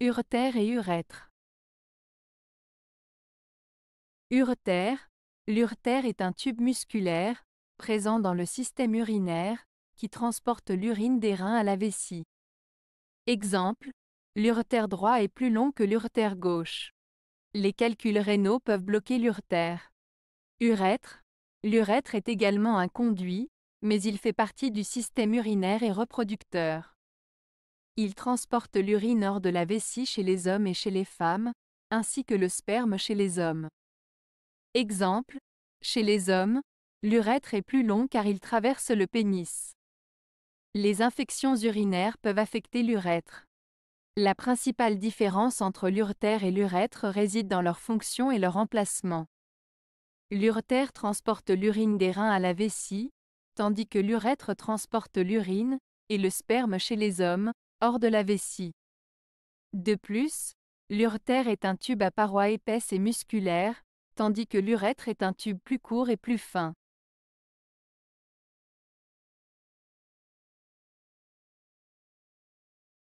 Uretère et urètre. Uretère. L'urtère est un tube musculaire, présent dans le système urinaire, qui transporte l'urine des reins à la vessie. Exemple, L'uretère droit est plus long que l'urtère gauche. Les calculs rénaux peuvent bloquer l'urtère. Urètre. L'urètre est également un conduit, mais il fait partie du système urinaire et reproducteur. Il transporte l'urine hors de la vessie chez les hommes et chez les femmes, ainsi que le sperme chez les hommes. Exemple, chez les hommes, l'urètre est plus long car il traverse le pénis. Les infections urinaires peuvent affecter l'urètre. La principale différence entre l'urtère et l'urètre réside dans leur fonction et leur emplacement. L'urètre transporte l'urine des reins à la vessie, tandis que l'urètre transporte l'urine, et le sperme chez les hommes, de la vessie. De plus, l'urètre est un tube à paroi épaisse et musculaire, tandis que l'urètre est un tube plus court et plus fin.